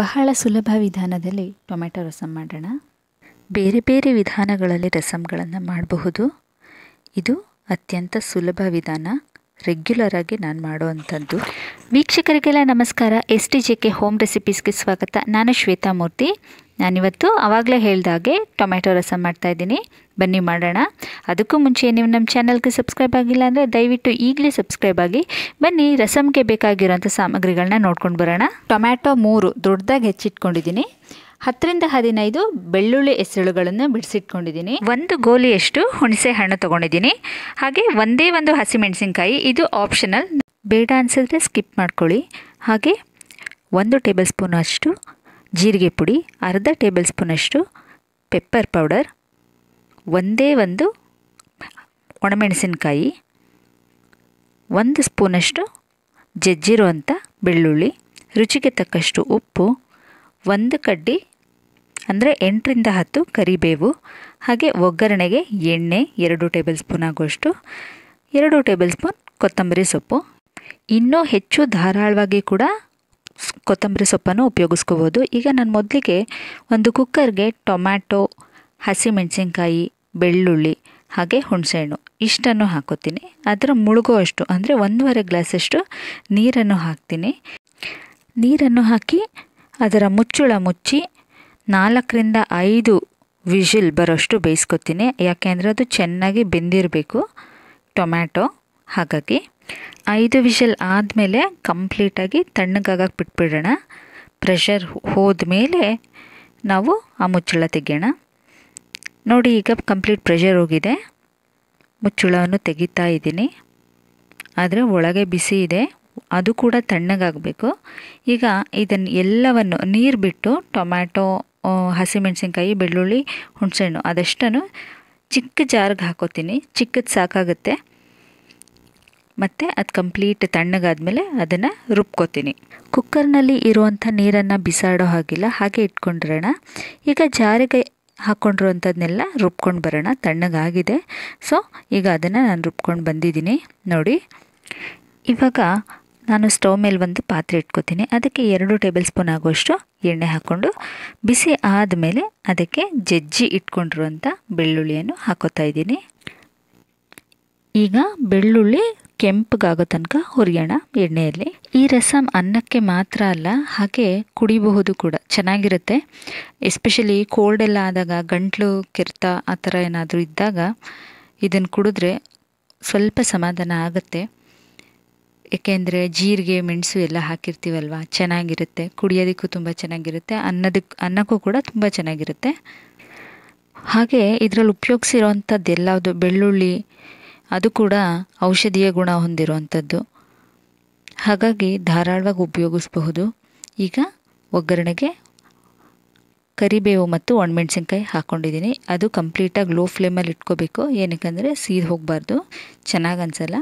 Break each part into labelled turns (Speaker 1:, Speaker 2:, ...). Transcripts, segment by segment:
Speaker 1: ಬಹಳ ಸುಲಭ ವಿಧಾನದಲ್ಲಿ ಟೊಮೆಟೊ ರಸಂ ಮಾಡೋಣ ಬೇರೆ ಬೇರೆ ವಿಧಾನಗಳಲ್ಲಿ ರಸಂಗಳನ್ನು ಮಾಡಬಹುದು ಇದು ಅತ್ಯಂತ ಸುಲಭ ವಿಧಾನ ರೆಗ್ಯುಲರ್ ಆಗಿ ನಾನು ಮಾಡುವಂಥದ್ದು ವೀಕ್ಷಕರಿಗೆಲ್ಲ ನಮಸ್ಕಾರ S T J K home ರೆಸಿಪೀಸ್ಗೆ ಸ್ವಾಗತ ನಾನು ಶ್ವೇತಾ ಮೂರ್ತಿ ನಾನಿವತ್ತು ಆವಾಗಲೇ ಹೇಳಿದಾಗೆ ಟೊಮೆಟೊ ಮಾಡ್ತಾ ಮಾಡ್ತಾಯಿದ್ದೀನಿ ಬನ್ನಿ ಮಾಡೋಣ ಅದಕ್ಕೂ ಮುಂಚೆ ನೀವು ನಮ್ಮ ಚಾನಲ್ಗೆ ಸಬ್ಸ್ಕ್ರೈಬ್ ಆಗಿಲ್ಲ ಅಂದರೆ ದಯವಿಟ್ಟು ಈಗಲೇ ಸಬ್ಸ್ಕ್ರೈಬ್ ಆಗಿ ಬನ್ನಿ ರಸಮ್ಗೆ ಬೇಕಾಗಿರೋಂಥ ಸಾಮಗ್ರಿಗಳನ್ನ ನೋಡ್ಕೊಂಡು ಬರೋಣ ಟೊಮ್ಯಾಟೊ ಮೂರು ದೊಡ್ಡದಾಗಿ ಹೆಚ್ಚಿಟ್ಕೊಂಡಿದ್ದೀನಿ ಹತ್ತರಿಂದ ಹದಿನೈದು ಬೆಳ್ಳುಳ್ಳಿ ಹೆಸರುಗಳನ್ನು ಬಿಡಿಸಿಟ್ಕೊಂಡಿದ್ದೀನಿ ಒಂದು ಗೋಲಿಯಷ್ಟು ಹುಣಸೆ ಹಣ್ಣು ತೊಗೊಂಡಿದ್ದೀನಿ ಹಾಗೆ ಒಂದೇ ಒಂದು ಹಸಿಮೆಣಸಿನ್ಕಾಯಿ ಇದು ಆಪ್ಷನಲ್ ಬೇಡ ಅನಿಸಿದ್ರೆ ಸ್ಕಿಪ್ ಮಾಡ್ಕೊಳ್ಳಿ ಹಾಗೆ ಒಂದು ಟೇಬಲ್ ಸ್ಪೂನ್ ಅಷ್ಟು ಜೀರಿಗೆ ಪುಡಿ ಅರ್ಧ ಟೇಬಲ್ ಸ್ಪೂನಷ್ಟು ಪೆಪ್ಪರ್ ಪೌಡರ್ ಒಂದೇ ಒಂದು ಒಣಮೆಣಸಿನಕಾಯಿ ಒಂದು ಸ್ಪೂನಷ್ಟು ಜಜ್ಜಿರುವಂಥ ಬೆಳ್ಳುಳ್ಳಿ ರುಚಿಗೆ ತಕ್ಕಷ್ಟು ಉಪ್ಪು ಒಂದು ಕಡ್ಡಿ ಅಂದರೆ ಎಂಟರಿಂದ ಹತ್ತು ಕರಿಬೇವು ಹಾಗೆ ಒಗ್ಗರಣೆಗೆ ಎಣ್ಣೆ ಎರಡು ಟೇಬಲ್ ಸ್ಪೂನ್ ಆಗುವಷ್ಟು ಎರಡು ಟೇಬಲ್ ಸ್ಪೂನ್ ಕೊತ್ತಂಬರಿ ಸೊಪ್ಪು ಇನ್ನೂ ಹೆಚ್ಚು ಧಾರಾಳವಾಗಿ ಕೂಡ ಕೊತ್ತಂಬರಿ ಸೊಪ್ಪನ್ನು ಉಪಯೋಗಿಸ್ಕೋಬೋದು ಈಗ ನಾನು ಮೊದಲಿಗೆ ಒಂದು ಕುಕ್ಕರ್ಗೆ ಟೊಮ್ಯಾಟೊ ಹಸಿಮೆಣಸಿನ್ಕಾಯಿ ಬೆಳ್ಳುಳ್ಳಿ ಹಾಗೆ ಹುಣಸೆಹಣ್ಣು ಇಷ್ಟನ್ನು ಹಾಕೋತೀನಿ ಅದರ ಮುಳುಗೋ ಅಷ್ಟು ಅಂದರೆ ಒಂದೂವರೆ ಗ್ಲಾಸಷ್ಟು ನೀರನ್ನು ಹಾಕ್ತೀನಿ ನೀರನ್ನು ಹಾಕಿ ಅದರ ಮುಚ್ಚುಳ ಮುಚ್ಚಿ ನಾಲ್ಕರಿಂದ ಐದು ವಿಷಿಲ್ ಬರೋಷ್ಟು ಬೇಯಿಸ್ಕೊತೀನಿ ಯಾಕೆಂದರೆ ಅದು ಚೆನ್ನಾಗಿ ಬೆಂದಿರಬೇಕು ಟೊಮ್ಯಾಟೊ ಹಾಗಾಗಿ ಐದು ವಿಷಲ್ ಆದಮೇಲೆ ಕಂಪ್ಲೀಟಾಗಿ ತಣ್ಣಗಾಗಕ್ಕೆ ಬಿಟ್ಬಿಡೋಣ ಪ್ರೆಷರ್ ಮೇಲೆ ನಾವು ಆ ಮುಚ್ಚಳ ತೆಗೆಯೋಣ ನೋಡಿ ಈಗ ಕಂಪ್ಲೀಟ್ ಪ್ರೆಷರ್ ಹೋಗಿದೆ ಮುಚ್ಚಳವನ್ನು ತೆಗಿತಾ ಇದ್ದೀನಿ ಆದರೆ ಒಳಗೆ ಬಿಸಿ ಇದೆ ಅದು ಕೂಡ ತಣ್ಣಗಾಗಬೇಕು ಈಗ ಇದನ್ನು ಎಲ್ಲವನ್ನು ನೀರು ಬಿಟ್ಟು ಟೊಮ್ಯಾಟೊ ಹಸಿಮೆಣಸಿನ್ಕಾಯಿ ಬೆಳ್ಳುಳ್ಳಿ ಹುಣಸೆಹಣ್ಣು ಅದಷ್ಟನ್ನು ಚಿಕ್ಕ ಜಾರ್ಗೆ ಹಾಕೋತೀನಿ ಚಿಕ್ಕದು ಸಾಕಾಗುತ್ತೆ ಮತ್ತು ಅದು ಕಂಪ್ಲೀಟ್ ತಣ್ಣಗಾದ್ಮೇಲೆ ಅದನ್ನು ರುಬ್ಕೋತೀನಿ ಕುಕ್ಕರ್ನಲ್ಲಿ ಇರುವಂಥ ನೀರನ್ನು ಬಿಸಾಡೋ ಹಾಗಿಲ್ಲ ಹಾಗೆ ಇಟ್ಕೊಂಡಿರೋಣ ಈಗ ಜಾರಿಗೆ ಹಾಕ್ಕೊಂಡಿರುವಂಥದ್ದನ್ನೆಲ್ಲ ರುಬ್ಕೊಂಡು ಬರೋಣ ತಣ್ಣಗಾಗಿದೆ ಸೊ ಈಗ ಅದನ್ನು ನಾನು ರುಬ್ಕೊಂಡು ಬಂದಿದ್ದೀನಿ ನೋಡಿ ಇವಾಗ ನಾನು ಸ್ಟವ್ ಮೇಲೆ ಒಂದು ಪಾತ್ರೆ ಇಟ್ಕೋತೀನಿ ಅದಕ್ಕೆ ಎರಡು ಟೇಬಲ್ ಸ್ಪೂನ್ ಆಗುವಷ್ಟು ಎಣ್ಣೆ ಹಾಕ್ಕೊಂಡು ಬಿಸಿ ಆದಮೇಲೆ ಅದಕ್ಕೆ ಜಜ್ಜಿ ಇಟ್ಕೊಂಡಿರುವಂಥ ಬೆಳ್ಳುಳ್ಳಿಯನ್ನು ಹಾಕೋತಾ ಇದ್ದೀನಿ ಈಗ ಬೆಳ್ಳುಳ್ಳಿ ಕೆಂಪಗಾಗೋ ತನಕ ಹುರಿಯೋಣ ಎಣ್ಣೆಯಲ್ಲಿ ಈ ರಸಮ್ ಅನ್ನಕ್ಕೆ ಮಾತ್ರ ಅಲ್ಲ ಹಾಗೆ ಕುಡಿಬಹುದು ಕೂಡ ಚೆನ್ನಾಗಿರುತ್ತೆ ಎಸ್ಪೆಷಲಿ ಕೋಲ್ಡ್ ಎಲ್ಲ ಆದಾಗ ಗಂಟ್ಲು ಕೆರೆತ ಆ ಥರ ಏನಾದರೂ ಇದ್ದಾಗ ಇದನ್ನು ಕುಡಿದ್ರೆ ಸ್ವಲ್ಪ ಸಮಾಧಾನ ಆಗುತ್ತೆ ಏಕೆಂದರೆ ಜೀರಿಗೆ ಮೆಣಸು ಎಲ್ಲ ಹಾಕಿರ್ತೀವಲ್ವ ಚೆನ್ನಾಗಿರುತ್ತೆ ಕುಡಿಯೋದಕ್ಕೂ ತುಂಬ ಚೆನ್ನಾಗಿರುತ್ತೆ ಅನ್ನದಕ್ಕೆ ಅನ್ನಕ್ಕೂ ಕೂಡ ತುಂಬ ಚೆನ್ನಾಗಿರುತ್ತೆ ಹಾಗೆ ಇದರಲ್ಲಿ ಉಪಯೋಗಿಸಿರೋವಂಥದ್ದು ಎಲ್ಲದು ಬೆಳ್ಳುಳ್ಳಿ ಅದು ಕೂಡ ಔಷಧೀಯ ಗುಣ ಹೊಂದಿರುವಂಥದ್ದು ಹಾಗಾಗಿ ಧಾರಾಳವಾಗಿ ಉಪಯೋಗಿಸಬಹುದು ಈಗ ಒಗ್ಗರಣೆಗೆ ಕರಿಬೇವು ಮತ್ತು ಒಣಮೆಣ್ಸಿನ್ಕಾಯಿ ಹಾಕ್ಕೊಂಡಿದ್ದೀನಿ ಅದು ಕಂಪ್ಲೀಟಾಗಿ ಲೋ ಫ್ಲೇಮಲ್ಲಿ ಇಟ್ಕೋಬೇಕು ಏನಕ್ಕೆ ಅಂದರೆ ಹೋಗಬಾರ್ದು ಚೆನ್ನಾಗಿ ಅನಿಸಲ್ಲ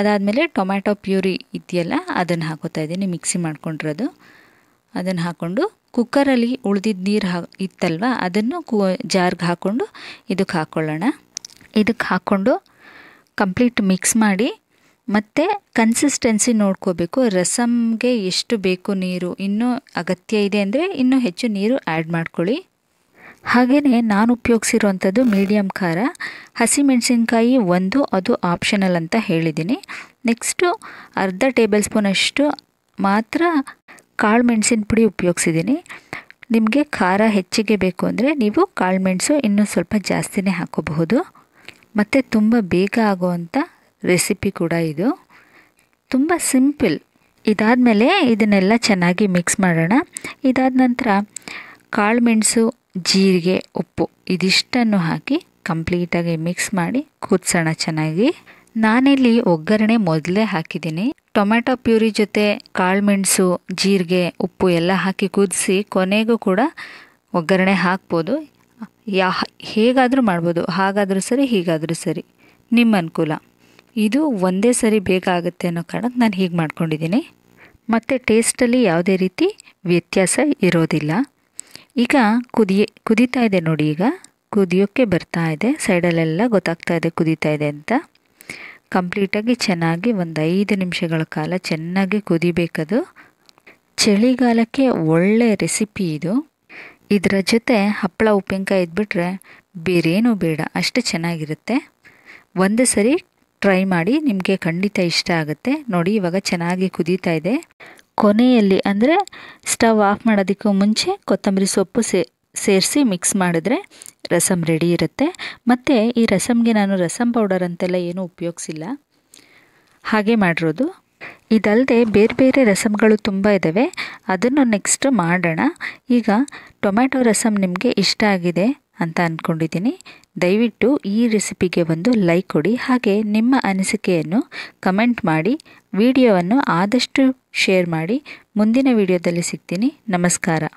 Speaker 1: ಅದಾದಮೇಲೆ ಟೊಮ್ಯಾಟೊ ಪ್ಯೂರಿ ಇದೆಯಲ್ಲ ಅದನ್ನು ಹಾಕೋತಾ ಇದ್ದೀನಿ ಮಿಕ್ಸಿ ಮಾಡ್ಕೊಂಡಿರೋದು ಅದನ್ನು ಹಾಕ್ಕೊಂಡು ಕುಕ್ಕರಲ್ಲಿ ಉಳಿದಿದ್ದ ನೀರು ಹಾ ಇತ್ತಲ್ವ ಅದನ್ನು ಕು ಜಾರ್ಗೆ ಹಾಕ್ಕೊಂಡು ಇದಕ್ಕೆ ಹಾಕ್ಕೊಳ್ಳೋಣ ಇದಕ್ಕೆ ಹಾಕ್ಕೊಂಡು ಕಂಪ್ಲೀಟ್ ಮಿಕ್ಸ್ ಮಾಡಿ ಮತ್ತು ಕನ್ಸಿಸ್ಟೆನ್ಸಿ ನೋಡ್ಕೋಬೇಕು ರಸಮ್ಗೆ ಎಷ್ಟು ಬೇಕು ನೀರು ಇನ್ನೂ ಅಗತ್ಯ ಇದೆ ಅಂದರೆ ಇನ್ನೂ ಹೆಚ್ಚು ನೀರು ಆ್ಯಡ್ ಮಾಡ್ಕೊಳ್ಳಿ ಹಾಗೆಯೇ ನಾನು ಉಪಯೋಗಿಸಿರುವಂಥದ್ದು ಮೀಡಿಯಂ ಖಾರ ಹಸಿಮೆಣಸಿನ್ಕಾಯಿ ಒಂದು ಅದು ಆಪ್ಷನಲ್ ಅಂತ ಹೇಳಿದ್ದೀನಿ ನೆಕ್ಸ್ಟು ಅರ್ಧ ಟೇಬಲ್ ಸ್ಪೂನಷ್ಟು ಮಾತ್ರ ಕಾಳು ಮೆಣಸಿನ ಪುಡಿ ಉಪಯೋಗಿಸಿದ್ದೀನಿ ನಿಮಗೆ ಖಾರ ಹೆಚ್ಚಿಗೆ ಬೇಕು ಅಂದರೆ ನೀವು ಕಾಳು ಮೆಣಸು ಇನ್ನೂ ಸ್ವಲ್ಪ ಜಾಸ್ತಿನೇ ಹಾಕೋಬಹುದು ಮತ್ತು ತುಂಬ ಬೇಗ ಆಗುವಂಥ ರೆಸಿಪಿ ಕೂಡ ಇದು ತುಂಬ ಸಿಂಪಲ್ ಇದಾದಮೇಲೆ ಇದನ್ನೆಲ್ಲ ಚೆನ್ನಾಗಿ ಮಿಕ್ಸ್ ಮಾಡೋಣ ಇದಾದ ನಂತರ ಕಾಳುಮೆಣಸು ಜೀರಿಗೆ ಉಪ್ಪು ಇದಿಷ್ಟನ್ನು ಹಾಕಿ ಕಂಪ್ಲೀಟಾಗಿ ಮಿಕ್ಸ್ ಮಾಡಿ ಕೂದಿಸೋಣ ಚೆನ್ನಾಗಿ ನಾನಿಲ್ಲಿ ಒಗ್ಗರಣೆ ಮೊದಲೇ ಹಾಕಿದ್ದೀನಿ ಟೊಮೆಟೊ ಪ್ಯೂರಿ ಜೊತೆ ಕಾಳುಮೆಣಸು ಜೀರಿಗೆ ಉಪ್ಪು ಎಲ್ಲ ಹಾಕಿ ಕುದಿಸಿ ಕೊನೆಗೂ ಕೂಡ ಒಗ್ಗರಣೆ ಹಾಕ್ಬೋದು ಯಾ ಹೇಗಾದರೂ ಮಾಡ್ಬೋದು ಹಾಗಾದರೂ ಸರಿ ಹೀಗಾದರೂ ಸರಿ ನಿಮ್ಮ ಅನುಕೂಲ ಇದು ಒಂದೇ ಸರಿ ಬೇಕಾಗುತ್ತೆ ಅನ್ನೋ ಕಾರಣಕ್ಕೆ ನಾನು ಹೀಗೆ ಮಾಡ್ಕೊಂಡಿದ್ದೀನಿ ಮತ್ತು ಟೇಸ್ಟಲ್ಲಿ ಯಾವುದೇ ರೀತಿ ವ್ಯತ್ಯಾಸ ಇರೋದಿಲ್ಲ ಈಗ ಕುದಿಯ ಕುದೀತಾ ಇದೆ ನೋಡಿ ಈಗ ಕುದಿಯೋಕ್ಕೆ ಬರ್ತಾ ಇದೆ ಸೈಡಲ್ಲೆಲ್ಲ ಗೊತ್ತಾಗ್ತಾ ಇದೆ ಕುದೀತಾ ಇದೆ ಅಂತ ಕಂಪ್ಲೀಟಾಗಿ ಚೆನ್ನಾಗಿ ಒಂದು ಐದು ನಿಮಿಷಗಳ ಕಾಲ ಚೆನ್ನಾಗಿ ಕುದಿಬೇಕದು ಚಳಿಗಾಲಕ್ಕೆ ಒಳ್ಳೆ ರೆಸಿಪಿ ಇದು ಇದರ ಜೊತೆ ಹಪ್ಪಳ ಉಪ್ಪಿನಕಾಯಿ ಇದ್ಬಿಟ್ರೆ ಬೇರೇನೂ ಬೇಡ ಅಷ್ಟು ಚೆನ್ನಾಗಿರುತ್ತೆ ಒಂದು ಸರಿ ಟ್ರೈ ಮಾಡಿ ನಿಮಗೆ ಖಂಡಿತ ಇಷ್ಟ ಆಗುತ್ತೆ ನೋಡಿ ಇವಾಗ ಚೆನ್ನಾಗಿ ಕುದೀತಾ ಇದೆ ಕೊನೆಯಲ್ಲಿ ಅಂದರೆ ಸ್ಟವ್ ಆಫ್ ಮಾಡೋದಕ್ಕೂ ಮುಂಚೆ ಕೊತ್ತಂಬರಿ ಸೊಪ್ಪು ಸೇ ಸೇರಿಸಿ ಮಿಕ್ಸ್ ಮಾಡಿದ್ರೆ ರಸಂ ರೆಡಿ ಇರುತ್ತೆ ಮತ್ತು ಈ ರಸಮ್ಗೆ ನಾನು ರಸಂ ಪೌಡರ್ ಅಂತೆಲ್ಲ ಏನೂ ಉಪಯೋಗಿಸಿಲ್ಲ ಹಾಗೆ ಮಾಡಿರೋದು ಇದಲ್ಲದೆ ಬೇರೆ ಬೇರೆ ರಸಮ್ಗಳು ತುಂಬ ಇದ್ದಾವೆ ಅದನ್ನು ನೆಕ್ಸ್ಟ್ ಮಾಡೋಣ ಈಗ ಟೊಮ್ಯಾಟೊ ರಸಮ್ ನಿಮಗೆ ಇಷ್ಟ ಆಗಿದೆ ಅಂತ ಅಂದ್ಕೊಂಡಿದ್ದೀನಿ ದಯವಿಟ್ಟು ಈ ರೆಸಿಪಿಗೆ ಒಂದು ಲೈಕ್ ಕೊಡಿ ಹಾಗೆ ನಿಮ್ಮ ಅನಿಸಿಕೆಯನ್ನು ಕಮೆಂಟ್ ಮಾಡಿ ವಿಡಿಯೋವನ್ನು ಆದಷ್ಟು ಶೇರ್ ಮಾಡಿ ಮುಂದಿನ ವಿಡಿಯೋದಲ್ಲಿ ಸಿಗ್ತೀನಿ ನಮಸ್ಕಾರ